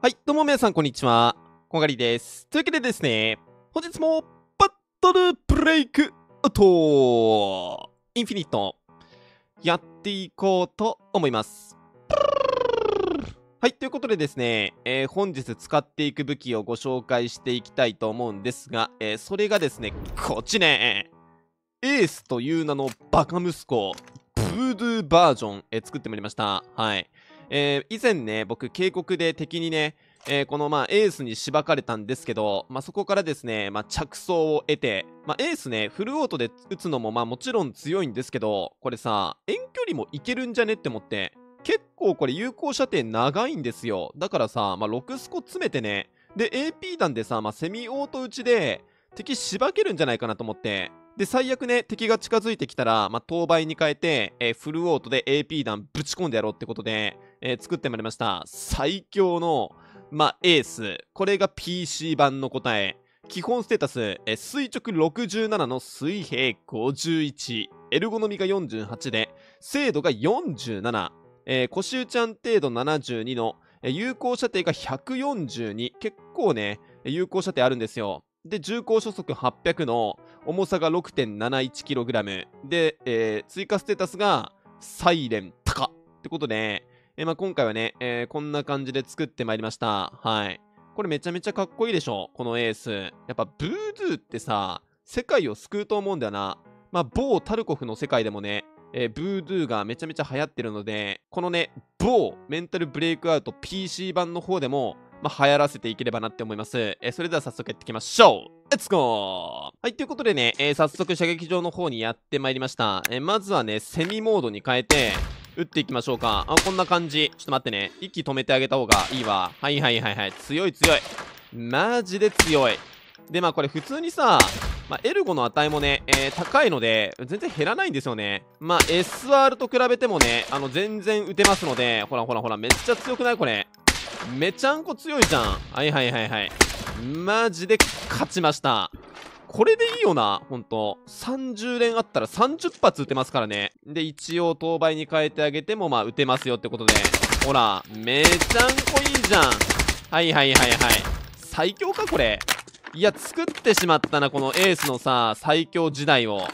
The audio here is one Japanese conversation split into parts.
はい、どうも皆さん、こんにちは。こんがりです。というわけでですね、本日も、バトルブレイクアウトインフィニット、やっていこうと思います。はい、ということでですね、えー、本日使っていく武器をご紹介していきたいと思うんですが、えー、それがですね、こっちね、エースという名のバカ息子、ブードゥーバージョン、えー、作ってまいりました。はい。えー、以前ね、僕、警告で敵にね、えー、このまあエースにしばかれたんですけど、まあ、そこからですね、まあ、着想を得て、まあ、エースね、フルオートで打つのもまあもちろん強いんですけど、これさ、遠距離もいけるんじゃねって思って、結構これ有効射程長いんですよ。だからさ、まあ、6スコ詰めてね、で、AP 弾でさ、まあ、セミオート打ちで、敵しばけるんじゃないかなと思って、で、最悪ね、敵が近づいてきたら、まあ、当倍に変えて、えー、フルオートで AP 弾ぶち込んでやろうってことで、えー、作ってまいりました。最強の、まあ、エース。これが PC 版の答え。基本ステータス、えー、垂直67の水平51。エルゴノミが48で、精度が47。えー、腰打ちん程度72の、えー、有効射程が142。結構ね、有効射程あるんですよ。で、重厚初速800の、重さが 6.71kg で、えー、追加ステータスがサイレン高ってことで、えー、まあ、今回はね、えー、こんな感じで作ってまいりました。はい。これめちゃめちゃかっこいいでしょこのエース。やっぱブードゥーってさ、世界を救うと思うんだよな。まあ、某タルコフの世界でもね、えー、ブードゥーがめちゃめちゃ流行ってるので、このね、某メンタルブレイクアウト PC 版の方でも、まあ、流行らせていければなって思います。えー、それでは早速やっていきましょうレッツゴーはい、ということでね、えー、早速射撃場の方にやってまいりました。えー、まずはね、セミモードに変えて、撃っていきましょうか。あ、こんな感じ。ちょっと待ってね。息止めてあげた方がいいわ。はいはいはいはい。強い強い。マジで強い。で、まあこれ普通にさ、まあ、エルゴの値もね、えー、高いので、全然減らないんですよね。まあ、SR と比べてもね、あの、全然撃てますので、ほらほらほら、めっちゃ強くないこれ。めちゃんこ強いじゃん。はいはいはいはい。マジで勝ちましたこれでいいよな、ほんと。30連あったら30発撃てますからね。で、一応、当倍に変えてあげても、まあ、撃てますよってことで。ほら、めちゃんこいいじゃん。はいはいはいはい。最強か、これ。いや、作ってしまったな、このエースのさ、最強時代を。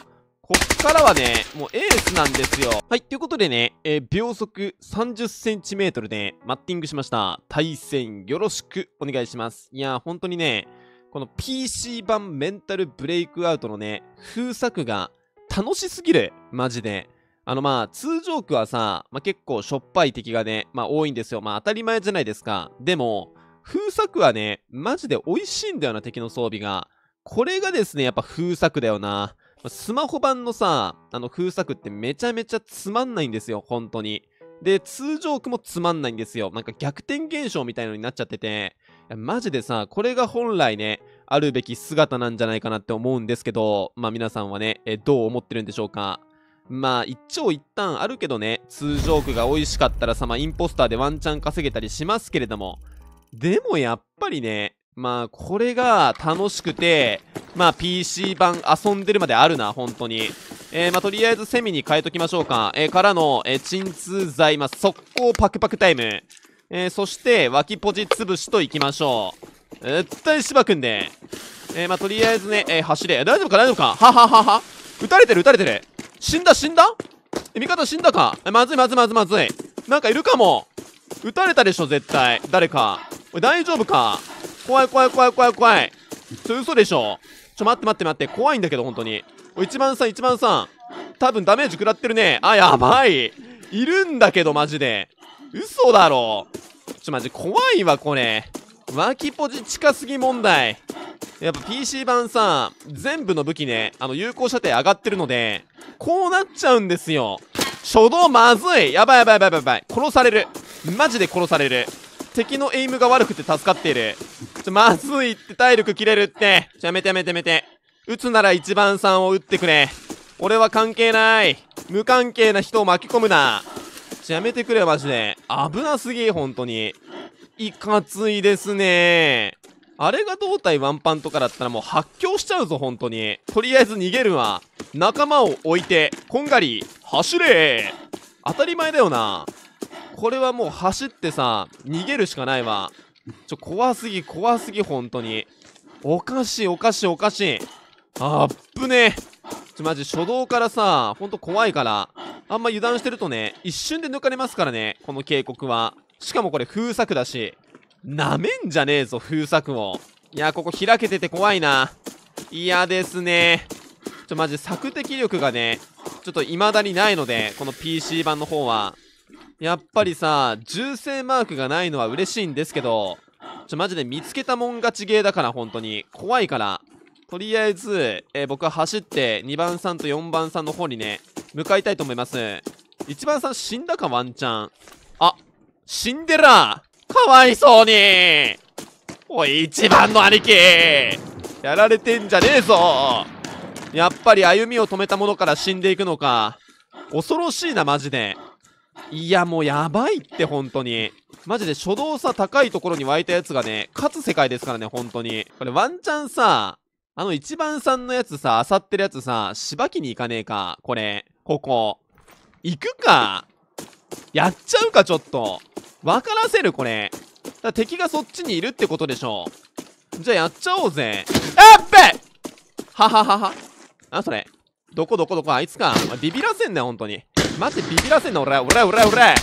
こっからはね、もうエースなんですよ。はい、ということでね、えー、秒速3 0センチメートルでマッティングしました。対戦よろしくお願いします。いやー、本当にね、この PC 版メンタルブレイクアウトのね、風作が楽しすぎる。マジで。あのまあ、通常区はさ、まあ、結構しょっぱい敵がね、まあ多いんですよ。まあ当たり前じゃないですか。でも、封鎖はね、マジで美味しいんだよな、敵の装備が。これがですね、やっぱ封鎖だよな。スマホ版のさ、あの風作ってめちゃめちゃつまんないんですよ、本当に。で、通常句もつまんないんですよ。なんか逆転現象みたいのになっちゃってて、マジでさ、これが本来ね、あるべき姿なんじゃないかなって思うんですけど、まあ皆さんはね、えどう思ってるんでしょうか。まあ一長一短あるけどね、通常句が美味しかったらさ、まあインポスターでワンチャン稼げたりしますけれども、でもやっぱりね、まあこれが楽しくて、まあ PC 版遊んでるまであるな、本当に。えー、まあとりあえずセミに変えときましょうか。えー、からの、えー、鎮痛剤、まあ速攻パクパクタイム。えー、そして、脇ポジ潰しといきましょう。絶対芝くんで。えー、まあとりあえずね、えー、走れ。大丈夫か大丈夫かはははは。撃たれてる撃たれてる。死んだ死んだえ、味方死んだかえ、まずいまずいまずいまずい。なんかいるかも。撃たれたでしょ、絶対。誰か。おい、大丈夫か怖い怖い怖い怖い怖い。そ嘘でしょちょ、待って待って待って。怖いんだけど、本当に。1番さん、1番さん。多分ダメージ食らってるね。あ、やばい。いるんだけど、マジで。嘘だろ。ちょ、マジ、怖いわ、これ。脇ポジ近すぎ問題。やっぱ PC 版さ、全部の武器ね、あの、有効射程上がってるので、こうなっちゃうんですよ。初動まずいやばいやばいやばいやばい。殺される。マジで殺される。敵のエイムが悪くて助かっている。ょ、まずいって体力切れるって。ちょ、やめてやめてやめて。打つなら1番さんを打ってくれ。俺は関係ない。無関係な人を巻き込むな。ちょ、やめてくれマジで。危なすぎ、本当に。いかついですね。あれが胴体ワンパンとかだったらもう発狂しちゃうぞ、本当に。とりあえず逃げるわ。仲間を置いて、こんがり、走れ当たり前だよな。これはもう走ってさ、逃げるしかないわ。ちょ、怖すぎ、怖すぎ、本当に。おかしい、おかしい、おかしい。あっぶねちょ、マジ、初動からさ、ほんと怖いから、あんま油断してるとね、一瞬で抜かれますからね、この警告は。しかもこれ、風作だし。なめんじゃねえぞ、風作を。いや、ここ開けてて怖いな。嫌ですね。ちょ、マジ、索敵力がね、ちょっと未だにないので、この PC 版の方は。やっぱりさ銃声マークがないのは嬉しいんですけどちょマジで見つけたもん勝ちゲーだから本当に怖いからとりあえず、えー、僕は走って2番さんと4番さんの方にね向かいたいと思います1番さん死んだかワンチャンあ死んでな。かわいそうにおい1番の兄貴やられてんじゃねえぞやっぱり歩みを止めたものから死んでいくのか恐ろしいなマジでいや、もうやばいって、本当に。マジで初動さ、高いところに湧いたやつがね、勝つ世界ですからね、本当に。これワンチャンさ、あの一番さんのやつさ、あさってるやつさ、しばきに行かねえか。これ、ここ。行くかやっちゃうか、ちょっと。わからせる、これ。だ敵がそっちにいるってことでしょ。じゃあやっちゃおうぜ。あっべはははは。あ、それ。どこどこどこ、あいつか。ビビらせんなよ、ほんとに。マジでビビらせんな、俺、俺、俺、俺。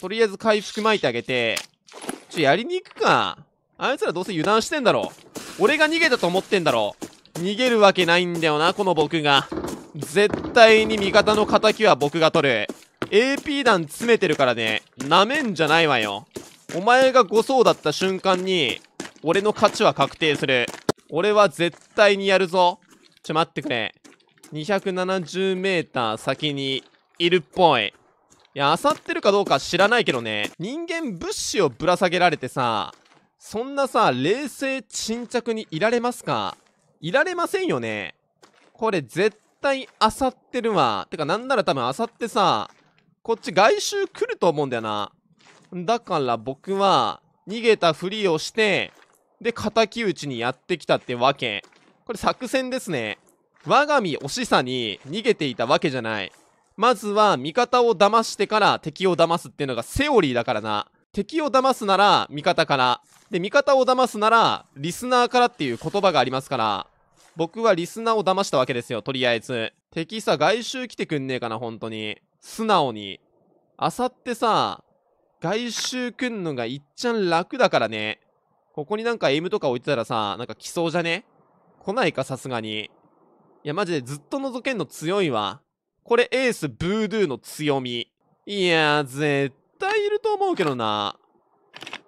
とりあえず回復巻いてあげて。ちょ、やりに行くか。あいつらどうせ油断してんだろ。俺が逃げたと思ってんだろ。逃げるわけないんだよな、この僕が。絶対に味方の敵は僕が取る。AP 弾詰めてるからね、なめんじゃないわよ。お前が5層だった瞬間に、俺の勝ちは確定する。俺は絶対にやるぞ。ちょ、待ってくれ。270メーター先にいるっぽい。いや、漁ってるかどうか知らないけどね、人間物資をぶら下げられてさ、そんなさ、冷静沈着にいられますかいられませんよね。これ絶対漁ってるわ。てかなんなら多分漁ってさ、こっち外周来ると思うんだよな。だから僕は、逃げたふりをして、で、敵討ちにやってきたってわけ。これ作戦ですね。我が身おしさに逃げていたわけじゃない。まずは味方を騙してから敵を騙すっていうのがセオリーだからな。敵を騙すなら味方から。で、味方を騙すならリスナーからっていう言葉がありますから。僕はリスナーを騙したわけですよ、とりあえず。敵さ、外周来てくんねえかな、本当に。素直に。あさってさ、外周来んのがいっちゃん楽だからね。ここになんかエイムとか置いてたらさ、なんか来そうじゃね来ないか、さすがに。いや、マジでずっと覗けんの強いわ。これエースブードゥの強み。いや絶対いると思うけどな。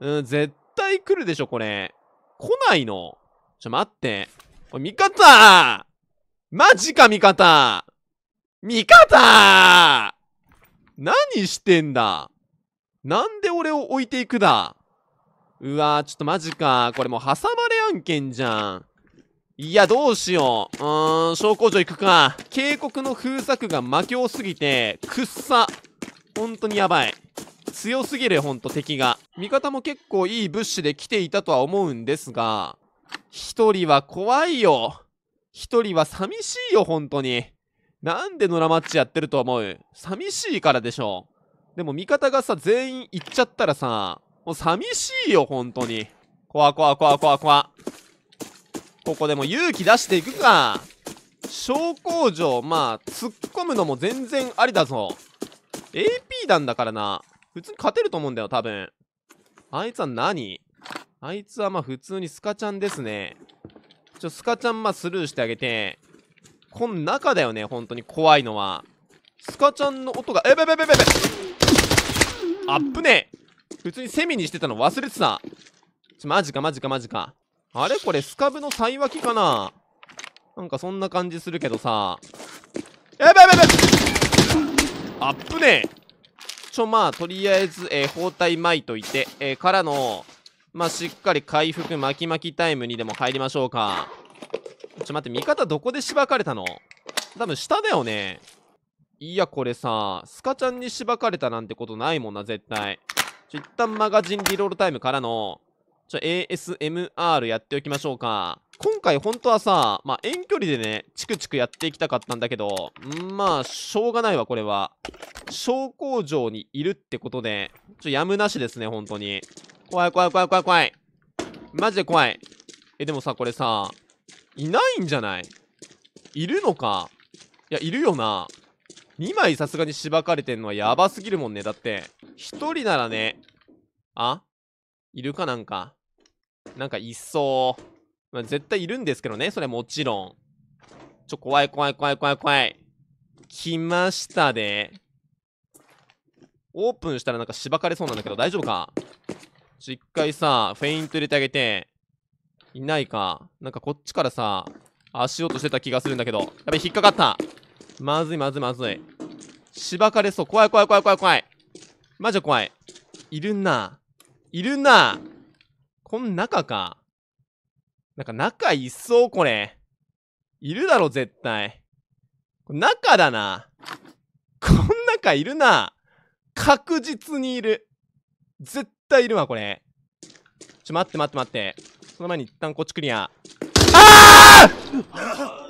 うん、絶対来るでしょ、これ。来ないの。ちょ、待って。おい、味方マジか、味方味方何してんだなんで俺を置いていくだうわー、ちょっとマジか。これもう挟まれ案件じゃん。いや、どうしよう。うーん、小工場行くか。警告の風作が魔境すぎて、くっさ。本当にやばい。強すぎる、ほんと敵が。味方も結構いい物資で来ていたとは思うんですが、一人は怖いよ。一人は寂しいよ、本当に。なんで野良マッチやってると思う寂しいからでしょ。でも味方がさ、全員行っちゃったらさ、もう寂しいよ、本当に。怖怖怖怖怖。ここでも勇気出していくか小工場まあ突っ込むのも全然ありだぞ AP 弾だからな普通に勝てると思うんだよ多分あいつは何あいつはまあ普通にスカちゃんですねちょスカちゃんまあスルーしてあげてこん中だよね本当に怖いのはスカちゃんの音がえべべべべべあっぶねえ普通にセミにしてたの忘れてたちょマジかマジかマジかあれこれスカブの幸脇かななんかそんな感じするけどさ。やばいやばいやばいあッぶねちょ、まあ、とりあえず、えー、包帯巻いといて、えー、からの、まあ、しっかり回復巻き巻きタイムにでも入りましょうか。ちょ、待って、味方どこでしばかれたの多分下だよね。いや、これさ、スカちゃんにしばかれたなんてことないもんな、絶対。ちょ、一旦マガジンリロールタイムからの、ちょ、ASMR やっておきましょうか。今回本当はさ、まあ、遠距離でね、チクチクやっていきたかったんだけど、んまあ、しょうがないわ、これは。小工場にいるってことで、ちょ、やむなしですね、本当に。怖い怖い怖い怖い怖い。マジで怖い。え、でもさ、これさ、いないんじゃないいるのかいや、いるよな。2枚さすがにしばかれてんのはやばすぎるもんね。だって、1人ならね、あいるかなんか。なんかいっそう。まあ、絶対いるんですけどね、それもちろん。ちょ、怖い怖い怖い怖い怖い。来ましたで、ね。オープンしたらなんかしばかれそうなんだけど、大丈夫かちょ、一回さ、フェイント入れてあげて。いないか。なんかこっちからさ、足音してた気がするんだけど。やべ、引っかかった。まずいまずいまずい。しばかれそう。怖い怖い怖い怖い怖い。マジで怖い。いるんな。いるんな。こん中か。なんか中いっそうこれ。いるだろ、絶対。中だな。こん中いるな。確実にいる。絶対いるわ、これ。ちょ、待って待って待って。その前に一旦こっちクリア。ああ